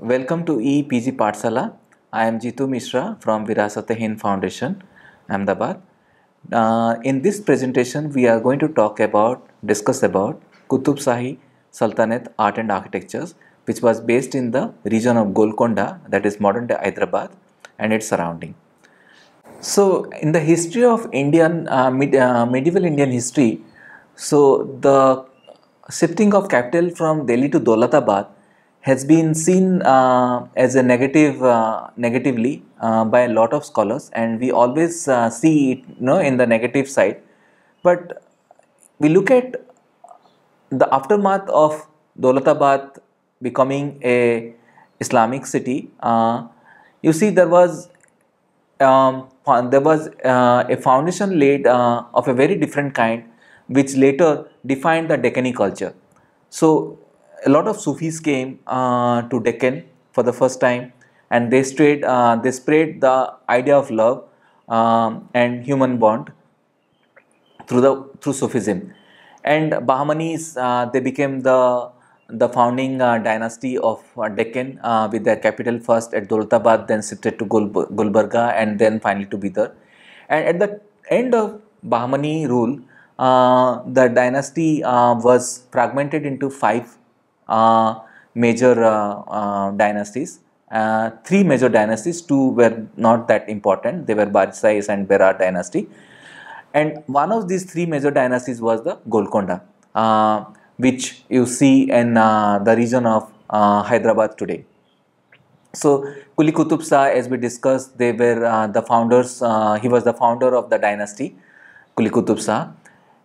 Welcome to EPG Partsala. I am Jitu Mishra from Virasat Hind Foundation, Ahmedabad. Uh, in this presentation, we are going to talk about, discuss about Qutub Sahi Sultanate Art and Architectures, which was based in the region of Golconda, that is modern day Hyderabad, and its surrounding. So, in the history of Indian uh, med uh, medieval Indian history, so the shifting of capital from Delhi to Dolatabad has been seen uh, as a negative uh, negatively uh, by a lot of scholars and we always uh, see it you know in the negative side but we look at the aftermath of Dolatabad becoming a Islamic city uh, you see there was um, there was uh, a foundation laid of a very different kind which later defined the Deccani culture so a lot of Sufis came uh, to Deccan for the first time and they, spread uh, they spread the idea of love um, and human bond through, the, through Sufism. And Bahmanis, uh, they became the, the founding uh, dynasty of uh, Deccan uh, with their capital first at Dolatabad, then shifted to Gul Gulbarga and then finally to Bidar. And at the end of Bahmani rule, the dynasty was fragmented into five uh, major uh, uh, dynasties. three major dynasties, two were not that important, they were Barcais and Berar dynasty. And one of these three major dynasties was the Golconda, which you see in the region of Hyderabad today. So Kuli as we discussed, they were uh, the founders. Uh, he was the founder of the dynasty, Kuli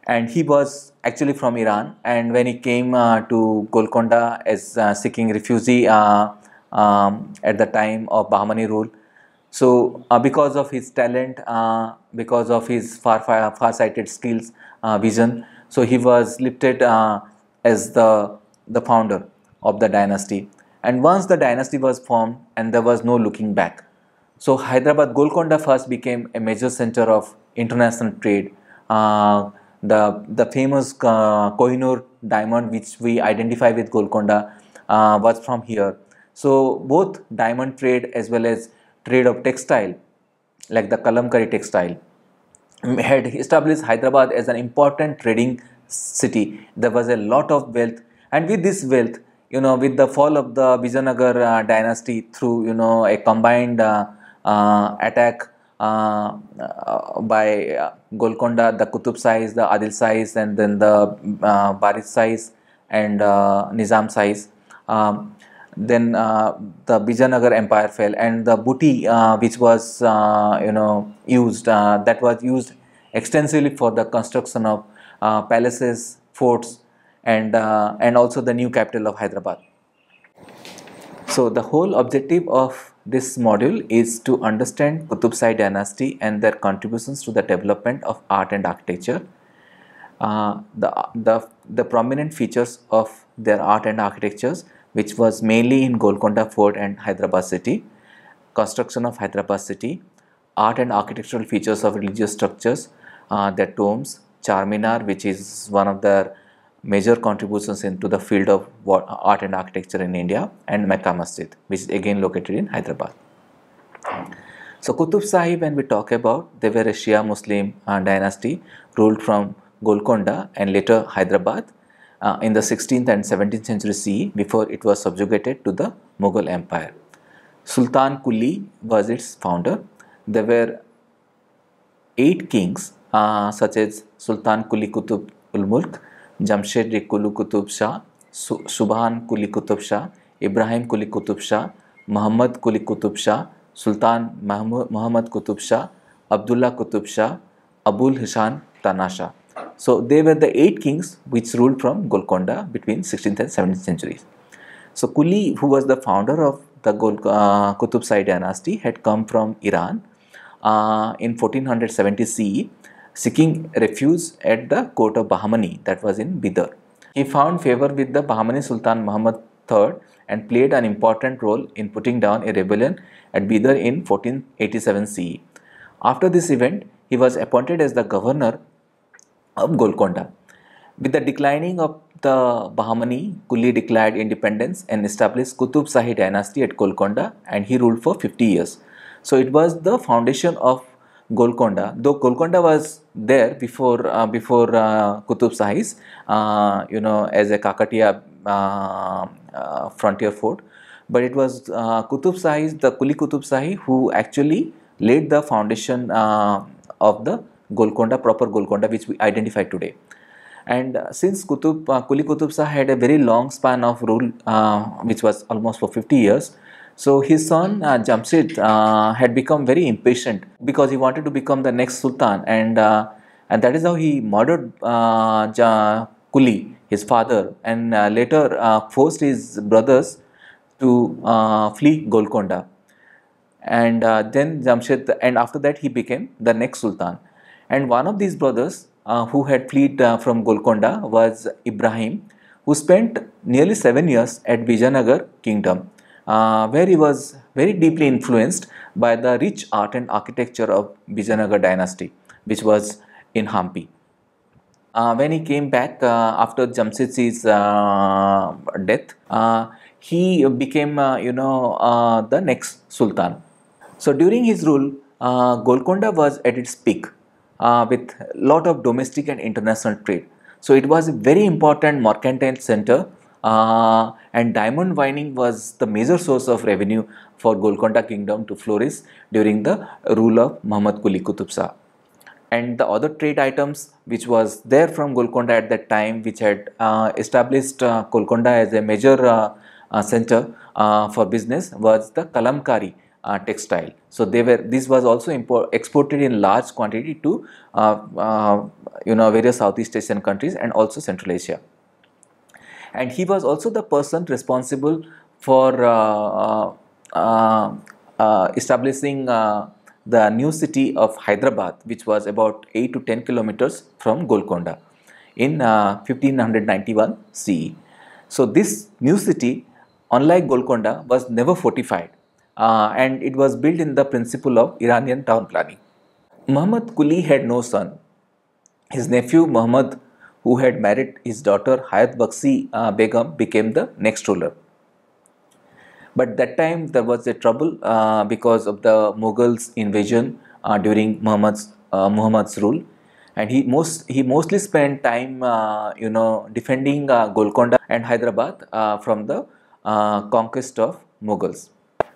and he was actually from Iran and when he came uh, to Golconda as uh, seeking refugee uh, um, at the time of Bahmani rule. So uh, because of his talent, uh, because of his far, far, sighted skills, uh, vision, so he was lifted as the, the founder of the dynasty. And once the dynasty was formed and there was no looking back. So Hyderabad Golconda first became a major center of international trade. Uh, the the famous uh, Kohinoor diamond which we identify with Golconda uh, was from here. So both diamond trade as well as trade of textile like the Kalamkari textile had established Hyderabad as an important trading city. There was a lot of wealth and with this wealth you know with the fall of the Vijayanagar uh, dynasty through you know a combined uh, uh, attack by uh, Golconda, the Kutub size, the Adil size, and then the uh, size and uh, Nizam size. Um, then uh, the Bijanagar empire fell and the booty which was you know used that was used extensively for the construction of palaces, forts and, and also the new capital of Hyderabad. So the whole objective of this module is to understand Qutub Sai dynasty and their contributions to the development of art and architecture. Uh, the, the, the prominent features of their art and architectures which was mainly in Golconda fort and Hyderabad city, construction of Hyderabad city, art and architectural features of religious structures, uh, their tombs, Charminar which is one of the major contributions into the field of art and architecture in India and Mecca Masjid which is again located in Hyderabad. So Qutub Sahib when we talk about they were a Shia Muslim uh, dynasty ruled from Golconda and later Hyderabad uh, in the 16th and 17th century CE before it was subjugated to the Mughal Empire. Sultan Kuli was its founder. There were eight kings uh, such as Sultan Kuli Qutub ul-Mulk, Jamshed কুলু কুতুব শাহ সুবহান কুলি কুতুব শাহ ইব্রাহিম কুলি কুতুব শাহ মোহাম্মদ কুলি কুতুব শাহ সুলতান Mohammad Qutub Shah Abdullah Qutub Shah, Abul Hishan Tanasha. So they were the eight kings which ruled from Golconda between 16th and 17th centuries. So Kuli, who was the founder of the Gol, uh, Qutub Sai dynasty, had come from Iran uh, in 1470 CE seeking refuge at the court of Bahmani that was in Bidar. He found favor with the Bahmani Sultan Muhammad III and played an important role in putting down a rebellion at Bidar in 1487 CE. After this event, he was appointed as the governor of Golconda. With the declining of the Bahmani, Kuli declared independence and established Kutub Shahi dynasty at Golconda and he ruled for 50 years. So it was the foundation of Golconda, though Golconda was there before uh, before uh, Qutub uh, you know, as a Kakatiya uh, uh frontier fort, but it was uh, Sahi, the Kuli Kutub Sahi, who actually laid the foundation uh, of the Golconda, proper Golconda, which we identify today. And uh, since Qutub, Kuli Kutub Sahi had a very long span of rule, which was almost for 50 years, so his son uh, Jamshid uh, had become very impatient because he wanted to become the next Sultan, and uh, and that is how he murdered uh, ja Kuli, his father, and uh, later uh, forced his brothers to uh, flee Golconda. And then Jamshid, and after that he became the next Sultan. And one of these brothers who had fled from Golconda was Ibrahim, who spent nearly seven years at Vijayanagar kingdom. Uh, where he was very deeply influenced by the rich art and architecture of Vijayanagar dynasty, which was in Hampi. Uh, when he came back uh, after Jamsetji's uh, death, uh, he became, uh, you know, the next Sultan. So during his rule, Golconda was at its peak with lot of domestic and international trade. So it was a very important mercantile center uh, and diamond mining was the major source of revenue for Golconda kingdom to flourish during the rule of Muhammad Quli Qutub Shah. And the other trade items which was there from Golconda at that time which had uh, established uh, Golconda as a major uh, uh, center for business was the Kalamkari textile. So they were this was also import, exported in large quantity to you know various Southeast Asian countries and also Central Asia and he was also the person responsible for uh, uh, uh, uh establishing uh, the new city of Hyderabad which was about 8 to 10 kilometers from Golconda in 1591 CE. So this new city unlike Golconda was never fortified and it was built in the principle of Iranian town planning. Muhammad Quli had no son. His nephew Muhammad who had married his daughter Hayat Bakshi uh, Begum, became the next ruler. But that time there was a trouble uh, because of the Mughals invasion uh, during Muhammad's, uh, Muhammad's rule, and he most he mostly spent time uh, you know defending uh, Golconda and Hyderabad from the conquest of Mughals.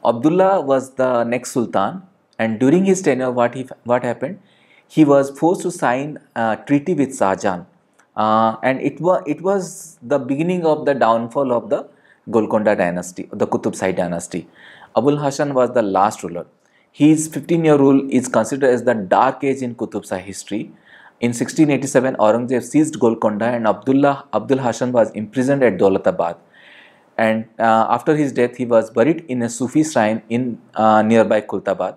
Abdullah was the next Sultan, and during his tenure, what he what happened? He was forced to sign a treaty with Sajjan. Uh, and it was it was the beginning of the downfall of the Golconda dynasty, the Qutub Sai dynasty. Abul Hassan was the last ruler. His 15-year rule is considered as the dark age in Qutub Sai history. In 1687, Aurangzeb seized Golconda and Abdullah Abdul Hassan was imprisoned at Dolatabad. And uh, after his death, he was buried in a Sufi shrine in uh, nearby Kultabad.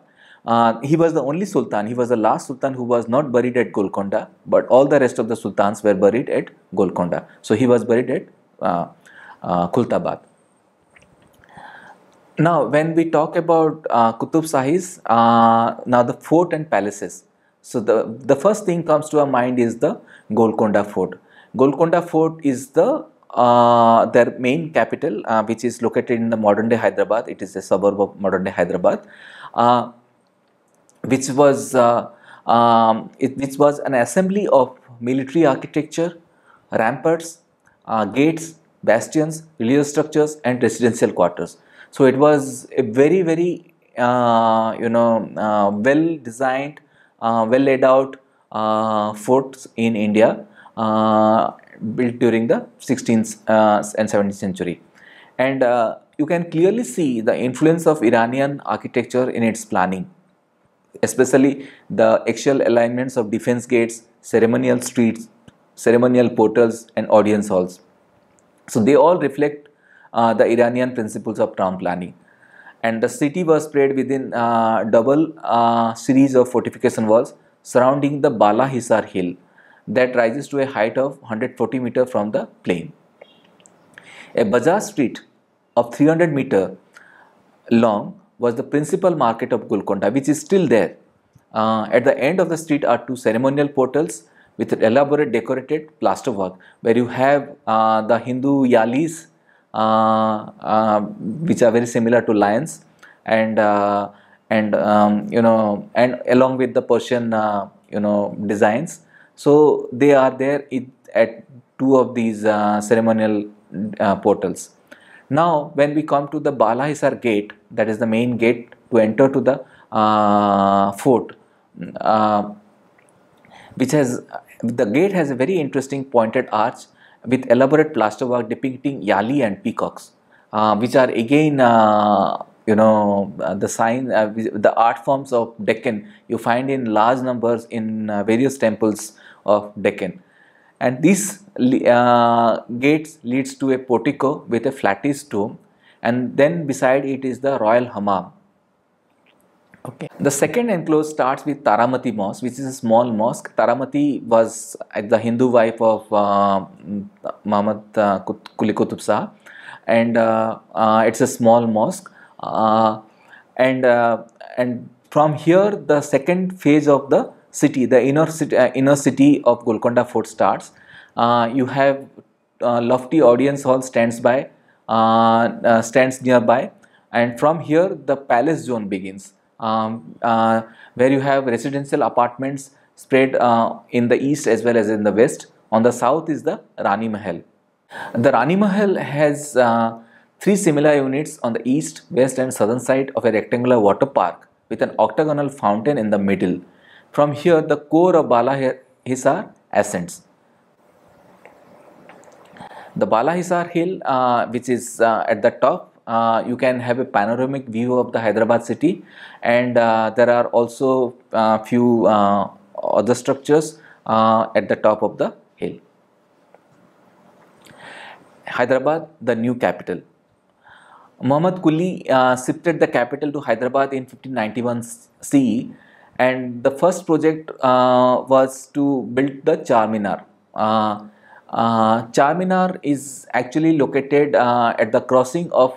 Uh, he was the only sultan, he was the last sultan who was not buried at Golconda, but all the rest of the sultans were buried at Golconda. So he was buried at uh, uh, Kultabad. Now, when we talk about uh, Sahis, uh, now the fort and palaces. So the, the first thing comes to our mind is the Golconda fort. Golconda fort is the uh, their main capital, uh, which is located in the modern day Hyderabad. It is a suburb of modern day Hyderabad. Uh, which was uh, um, it, which was an assembly of military architecture, ramparts, uh, gates, bastions, religious structures and residential quarters. So it was a very very uh, you know uh, well designed, uh, well laid out uh, forts in India built during the 16th and 17th century. And you can clearly see the influence of Iranian architecture in its planning especially the axial alignments of defense gates, ceremonial streets, ceremonial portals and audience halls. So they all reflect uh, the Iranian principles of town planning. And the city was spread within uh, double uh, series of fortification walls surrounding the Bala Hisar hill that rises to a height of 140 meter from the plain. A bazaar street of 300 meter long was the principal market of Golconda, which is still there. Uh, at the end of the street are two ceremonial portals with elaborate decorated plasterwork, where you have uh, the Hindu yalis, uh, uh which are very similar to lions, and uh, and um, you know, and along with the Persian uh, you know designs. So they are there at two of these ceremonial portals. Now, when we come to the Balahisar gate, that is the main gate to enter to the uh, fort, uh, which has the gate has a very interesting pointed arch with elaborate plasterwork depicting yali and peacocks, uh, which are again uh, you know uh, the sign uh, the art forms of Deccan you find in large numbers in various temples of Deccan and this uh, gates leads to a portico with a flattish tomb and then beside it is the royal hammam. Okay. The second enclosure starts with Taramati Mosque, which is a small mosque. Taramati was the Hindu wife of uh, Muhammad uh, Kuli Kulikutub and uh, uh, it's a small mosque. Uh, and uh, and from here, the second phase of the city, the inner city, uh, inner city of Golconda Fort starts. Uh, you have uh, lofty audience hall stands by, uh, uh, stands nearby, and from here the palace zone begins, um, where you have residential apartments spread in the east as well as in the west. On the south is the Rani Mahal. The Rani Mahal has three similar units on the east, west and southern side of a rectangular water park with an octagonal fountain in the middle. From here, the core of Bala ascends. The Bala Hisar hill, uh, which is uh, at the top, uh, you can have a panoramic view of the Hyderabad city, and uh, there are also a uh, few uh, other structures at the top of the hill. Hyderabad, the new capital. Muhammad Quli shifted the capital to Hyderabad in 1591 CE and the first project uh, was to build the Charminar. Uh, uh, Charminar is actually located uh, at the crossing of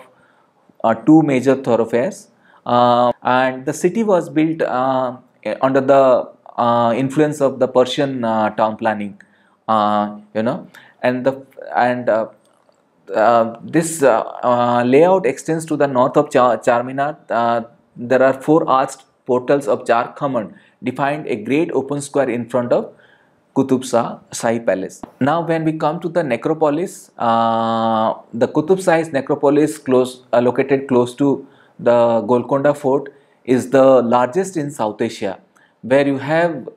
uh, two major thoroughfares uh, and the city was built eh, under the influence of the Persian town planning you know and the and this layout extends to the north of Char Charminar there are four arched portals of Khaman defined a great open square in front of Kutub Shahi Palace. Now when we come to the necropolis, uh, the Kutub Shahi's necropolis close, uh, located close to the Golconda fort is the largest in South Asia where you have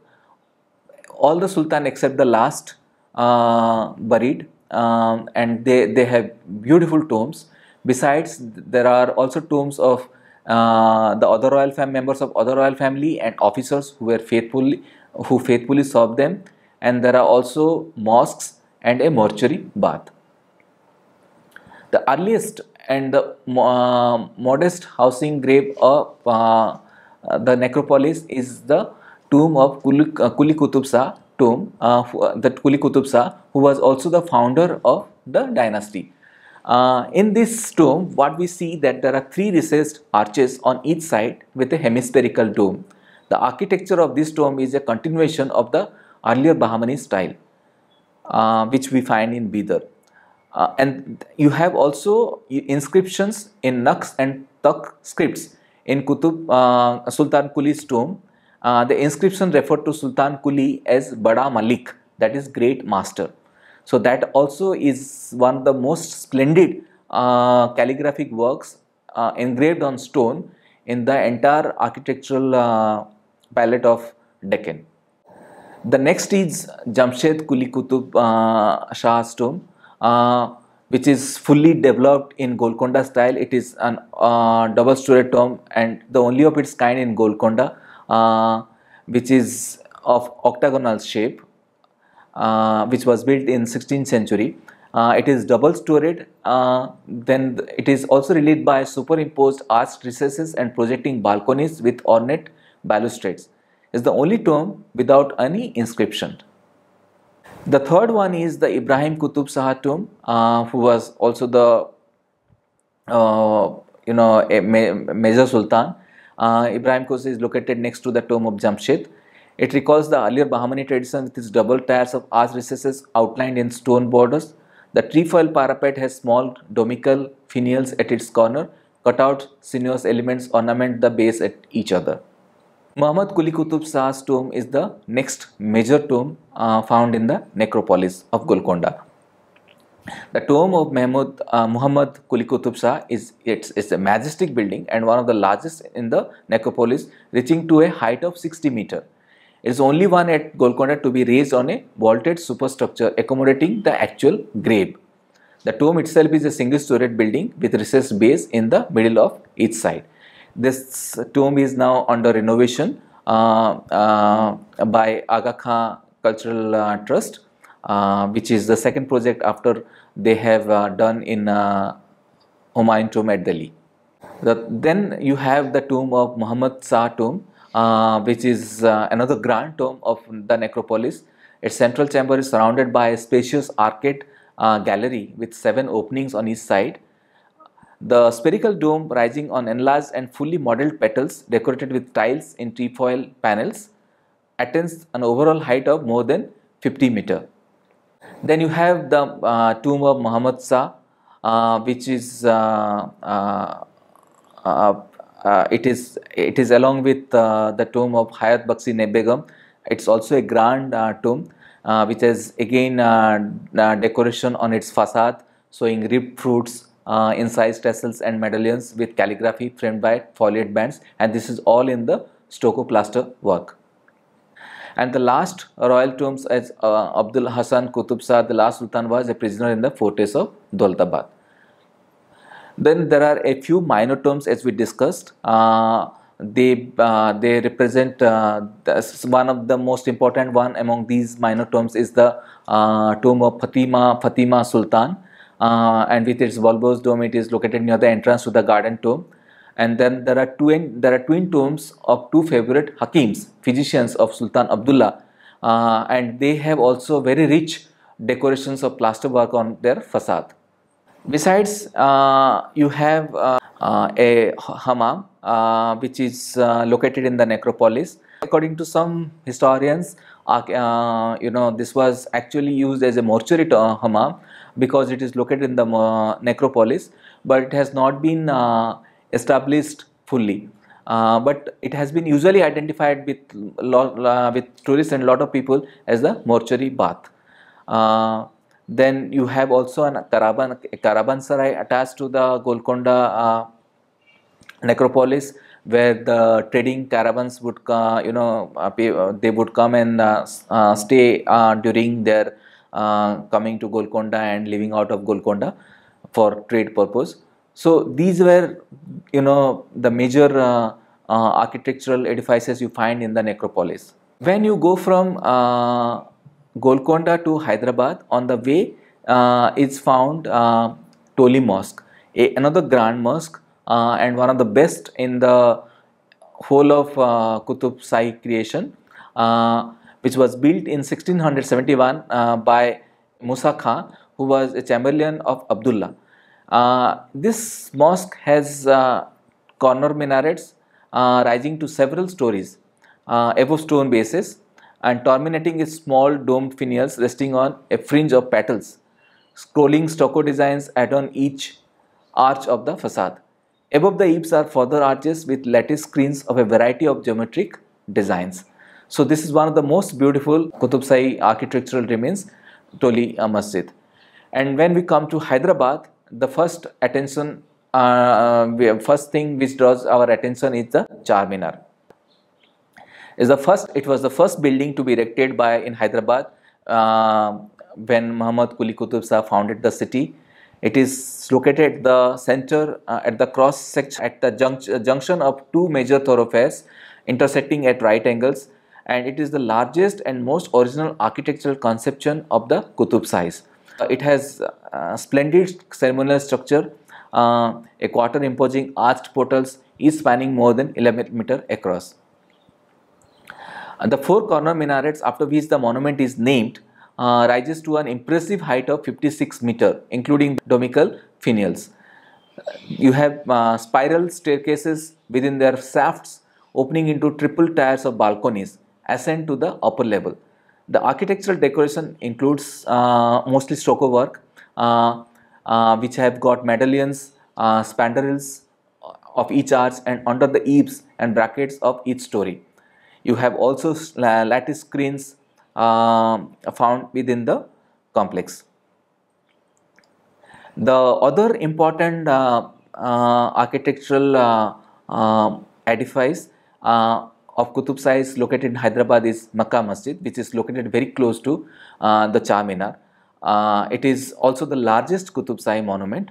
all the sultan except the last uh, buried um, and they, they have beautiful tombs. Besides there are also tombs of uh, the other royal family members of other royal family and officers who were faithfully who faithfully served them and there are also mosques and a mortuary bath. The earliest and the uh, modest housing grave of uh, the necropolis is the tomb of Kuli, uh, tomb, uh, uh the Kuli who was also the founder of the dynasty. Uh, in this dome, what we see that there are three recessed arches on each side with a hemispherical dome. The architecture of this dome is a continuation of the earlier Bahmani style, uh, which we find in Bidar. Uh, and you have also inscriptions in Nakh and Tuk scripts in Kutub uh, Sultan Kuli's tomb. Uh, the inscription referred to Sultan Kuli as Bada Malik, that is great master. So that also is one of the most splendid uh, calligraphic works uh, engraved on stone in the entire architectural uh, palette of Deccan. The next is Jamshed Kuli Kutub uh, Shah stone uh, which is fully developed in Golconda style. It is a uh, double storied tomb and the only of its kind in Golconda which is of octagonal shape uh, which was built in 16th century. Uh, it is double storied, uh, then it is also relieved by superimposed arched recesses and projecting balconies with ornate balustrades. It's the only tomb without any inscription. The third one is the Ibrahim Kutub Shah tomb, uh, who was also the uh, you know, Major Sultan. Uh, Ibrahim Qutub is located next to the tomb of Jamshid. It recalls the earlier Bahmani tradition with its double tiers of arch recesses outlined in stone borders. The trefoil parapet has small domical finials at its corner. Cut-out sinuous elements ornament the base at each other. Muhammad Quli Qutub Shah's tomb is the next major tomb uh, found in the necropolis of Golconda. The tomb of Mahmud, uh, Muhammad Quli Qutub Shah is it's, it's a majestic building and one of the largest in the necropolis reaching to a height of 60 meter. It is only one at Golconda to be raised on a vaulted superstructure accommodating the actual grave. The tomb itself is a single-storied building with recessed base in the middle of each side. This tomb is now under renovation uh, uh, by Aga Khan Cultural uh, Trust, uh, which is the second project after they have uh, done in uh, Humayun tomb at Delhi. The, then you have the tomb of Muhammad Shah tomb, uh, which is uh, another grand tomb of the necropolis. Its central chamber is surrounded by a spacious arcade uh, gallery with seven openings on each side. The spherical dome rising on enlarged and fully modeled petals decorated with tiles in trefoil panels attains an overall height of more than 50 meter. Then you have the uh, tomb of Muhammad Sa, uh, which is uh, uh, it is it is along with uh, the tomb of Hayat Bakshi Begum. It's also a grand uh, tomb uh, which has again uh, decoration on its facade showing ribbed fruits, incised tassels and medallions with calligraphy framed by foliate bands and this is all in the stucco plaster work. And the last royal tombs as Abdul Hassan Qutub Shah, the last sultan was a prisoner in the fortress of Dawlatabad. Then there are a few minor terms as we discussed. Uh, they uh, they represent uh, one of the most important one among these minor terms is the uh, tomb of Fatima Fatima Sultan, uh, and with its bulbous dome, it is located near the entrance to the garden tomb. And then there are twin there are twin tombs of two favorite hakims, physicians of Sultan Abdullah, uh, and they have also very rich decorations of plaster work on their facade. Besides, uh, you have uh, uh, a hammam which is located in the necropolis. According to some historians, uh, you know this was actually used as a mortuary uh, hammam because it is located in the uh, necropolis but it has not been established fully but it has been usually identified with with tourists and lot of people as the mortuary bath then you have also an Karaban, Karabansarai attached to the Golconda uh, necropolis where the trading caravans would, uh, you know, uh, uh, they would come and uh, stay during their coming to Golconda and leaving out of Golconda for trade purpose. So these were, you know, the major architectural edifices you find in the necropolis. When you go from Golconda to Hyderabad on the way uh, is found uh, Toli Mosque, a, another grand mosque uh, and one of the best in the whole of uh, Qutub Sai creation, uh, which was built in 1671 uh, by Musa Khan, who was a chamberlain of Abdullah. Uh, this mosque has corner minarets rising to several stories above stone bases and terminating is small domed finials resting on a fringe of petals. Scrolling stucco designs adorn each arch of the facade. Above the eaves are further arches with lattice screens of a variety of geometric designs. So this is one of the most beautiful Qutub Sai architectural remains, Toli uh, Masjid. And when we come to Hyderabad, the first attention, uh, uh first thing which draws our attention is the Charminar is the first, it was the first building to be erected by in Hyderabad uh, when Muhammad Quli Qutub Shah founded the city. It is located at the center, uh, at the cross section, at the junction, uh, junction of two major thoroughfares intersecting at right angles and it is the largest and most original architectural conception of the Qutub size. Uh, it has a uh, splendid ceremonial structure, uh, a quarter imposing arched portals, each spanning more than 11 meter across. And the four corner minarets after which the monument is named uh, rises to an impressive height of 56 meter including domical finials. You have uh, spiral staircases within their shafts opening into triple tiers of balconies ascend to the upper level. The architectural decoration includes uh, mostly stucco work uh, uh, which have got medallions, uh, spandrels of each arch and under the eaves and brackets of each story. You have also lattice screens uh, found within the complex. The other important uh, uh, architectural uh, um, edifice uh, of Qutub Sai is located in Hyderabad is Makkah Masjid which is located very close to uh, the Charminar. it is also the largest Qutub Sai monument.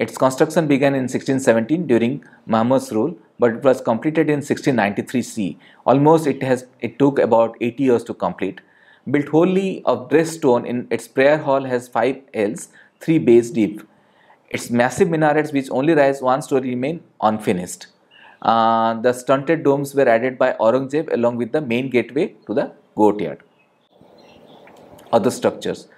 Its construction began in 1617 during Mahmud's rule but it was completed in 1693 C. Almost it has it took about 80 years to complete. Built wholly of dressed stone, in its prayer hall has five ells, three bays deep. Its massive minarets, which only rise one story, remain unfinished. Uh, the stunted domes were added by Aurangzeb along with the main gateway to the courtyard. Other structures.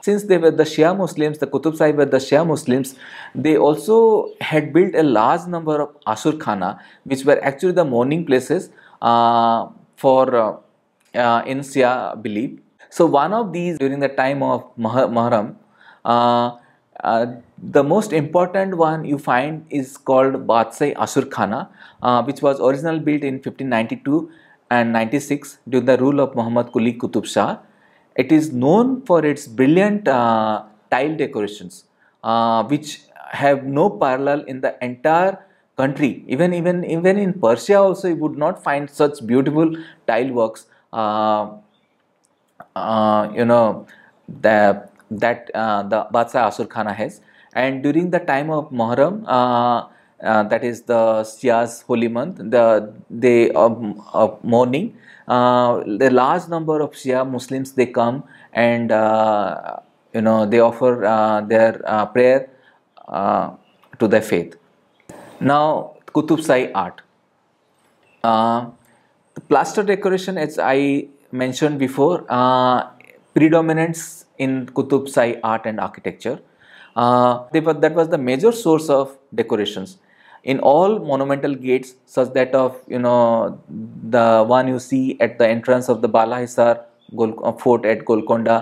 Since they were the Shia Muslims, the Qutub Sahib were the Shia Muslims, they also had built a large number of Asur Khana, which were actually the mourning places uh, for uh, uh in Shia belief. So one of these during the time of Muharram, uh, uh, the most important one you find is called Badsai Ashur Khana, uh, which was originally built in 1592 and 96 during the rule of Muhammad Quli Qutub Shah. It is known for its brilliant uh, tile decorations, uh, which have no parallel in the entire country. Even even even in Persia also, you would not find such beautiful tile works. Uh, you know the, that the Badshah Asur Khana has. And during the time of Muharram, uh, that is the Shia's holy month, the day of, of mourning, uh, the large number of Shia Muslims they come and uh, you know they offer uh, their prayer to their faith. Now Qutub Sai art. plaster decoration as I mentioned before predominates in Qutub Sai art and architecture. Uh, were, that was the major source of decorations in all monumental gates such that of you know the one you see at the entrance of the Balahisar uh, fort at Golconda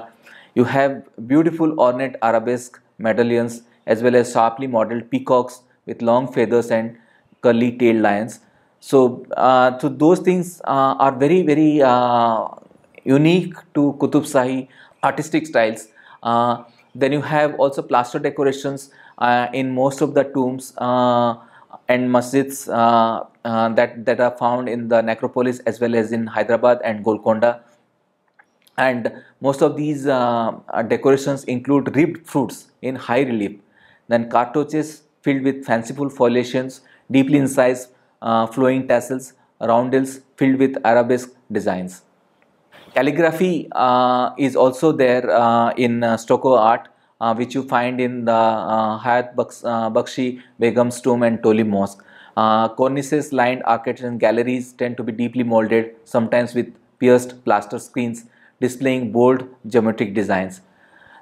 you have beautiful ornate arabesque medallions as well as sharply modeled peacocks with long feathers and curly tailed lions so uh, so those things uh, are very very uh, unique to Kutub Sahi artistic styles uh, then you have also plaster decorations uh, in most of the tombs and masjids uh, uh, that, that are found in the necropolis as well as in Hyderabad and Golconda. And most of these uh, decorations include ribbed fruits in high relief, then cartouches filled with fanciful foliations, deeply incised flowing tassels, roundels filled with arabesque designs. Calligraphy uh, is also there uh, in uh, stucco art uh, which you find in the uh, Hayat uh, Bakshi Begum's tomb and Toli Mosque. Uh, cornices, lined arcades and galleries tend to be deeply molded, sometimes with pierced plaster screens displaying bold geometric designs.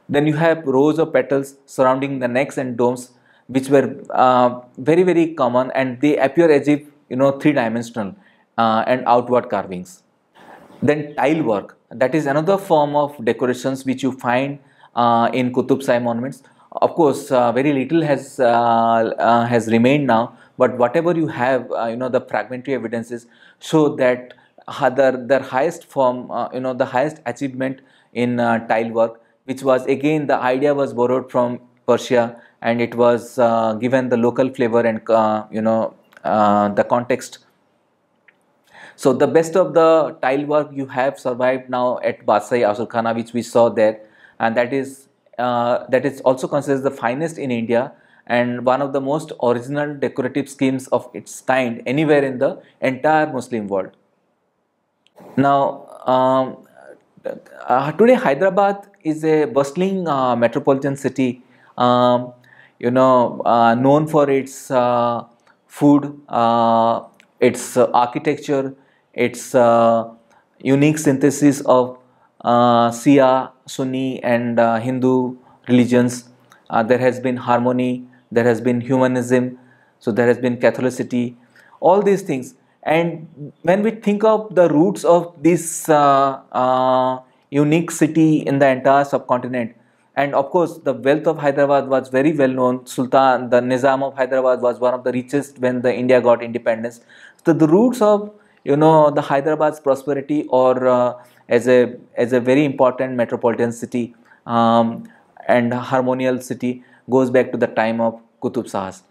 Then you have rows of petals surrounding the necks and domes which were uh, very very common and they appear as if you know three dimensional and outward carvings. Then tile work that is another form of decorations which you find uh, in Kutub Sai monuments. Of course, uh, very little has uh, has remained now, but whatever you have, you know, the fragmentary evidences show that their, their highest form, you know, the highest achievement in tile work, which was again the idea was borrowed from Persia and it was uh, given the local flavor and uh, you know uh, the context. So the best of the tile work you have survived now at Basai Asurkhana which we saw there and that is uh, that is also considered the finest in India and one of the most original decorative schemes of its kind anywhere in the entire Muslim world. Now, um, uh, today Hyderabad is a bustling uh, metropolitan city, um, you know, uh, known for its uh, food, uh, its architecture, its unique synthesis of uh, Shia, Sunni and uh, Hindu religions. Uh, there has been harmony, there has been humanism, so there has been Catholicity, all these things. And when we think of the roots of this uh, uh, unique city in the entire subcontinent, and of course the wealth of Hyderabad was very well known. Sultan, the Nizam of Hyderabad was one of the richest when the India got independence. So the roots of you know the Hyderabad's prosperity or uh, as a, as a very important metropolitan city um, and harmonial city goes back to the time of Kutub Shah's,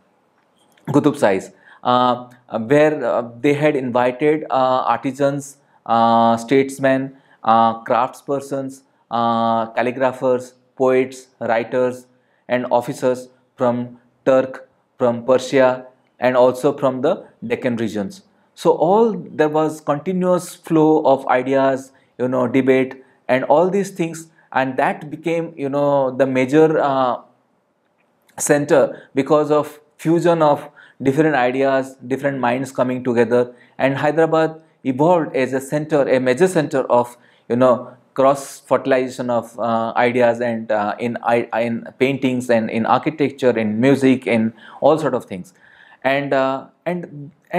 Kutub Shah's uh, where uh, they had invited uh, artisans, uh, statesmen, uh, craftspersons, uh, calligraphers, poets, writers and officers from Turk, from Persia and also from the Deccan regions. So all there was continuous flow of ideas, you know debate and all these things and that became you know the major uh, center because of fusion of different ideas different minds coming together and hyderabad evolved as a center a major center of you know cross fertilization of uh, ideas and uh, in uh, in paintings and in architecture in music and all sort of things and uh, and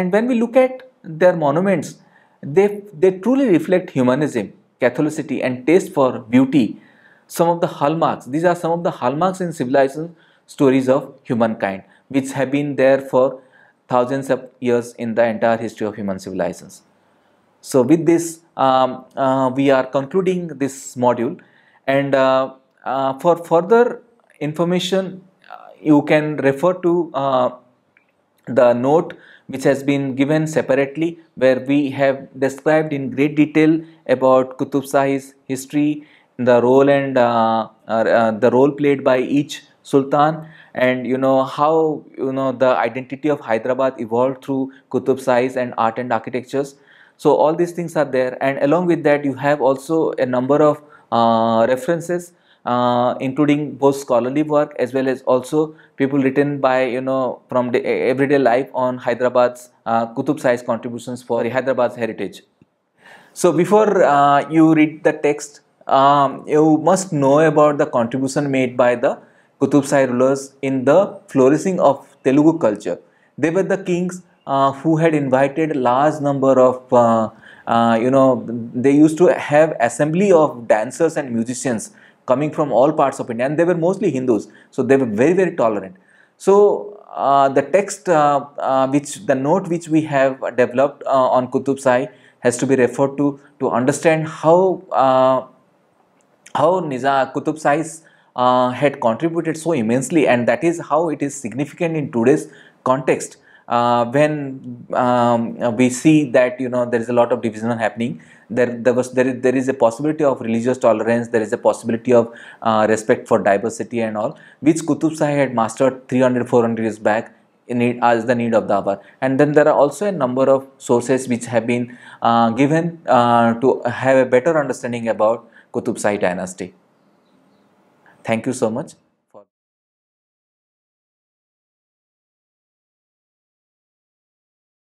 and when we look at their monuments they, they truly reflect humanism, Catholicity and taste for beauty. Some of the hallmarks, these are some of the hallmarks in civilization stories of humankind which have been there for thousands of years in the entire history of human civilizations. So with this um, uh, we are concluding this module and uh, uh, for further information uh, you can refer to uh, the note which has been given separately where we have described in great detail about Qutub Shahi's history, the role and uh, uh, uh, the role played by each sultan and you know how you know the identity of Hyderabad evolved through Qutub Shahi's and art and architectures. So all these things are there and along with that you have also a number of uh, references uh, including both scholarly work as well as also people written by you know from the everyday life on Hyderabad's uh, Qutub Sai's contributions for Hyderabad's heritage. So before uh, you read the text, um, you must know about the contribution made by the Kutub Sai rulers in the flourishing of Telugu culture. They were the kings uh, who had invited large number of uh, uh, you know they used to have assembly of dancers and musicians coming from all parts of India, and they were mostly Hindus, so they were very, very tolerant. So uh, the text, uh, uh, which the note which we have developed uh, on Kutub Sai has to be referred to to understand how uh, how Niza Qutub Sai's uh, had contributed so immensely, and that is how it is significant in today's context uh, when um, we see that you know there is a lot of division happening there there was there is, there is a possibility of religious tolerance there is a possibility of uh, respect for diversity and all which kutub Shahi had mastered 300 400 years back need, as the need of the hour and then there are also a number of sources which have been uh, given uh, to have a better understanding about kutub Shahi dynasty thank you so much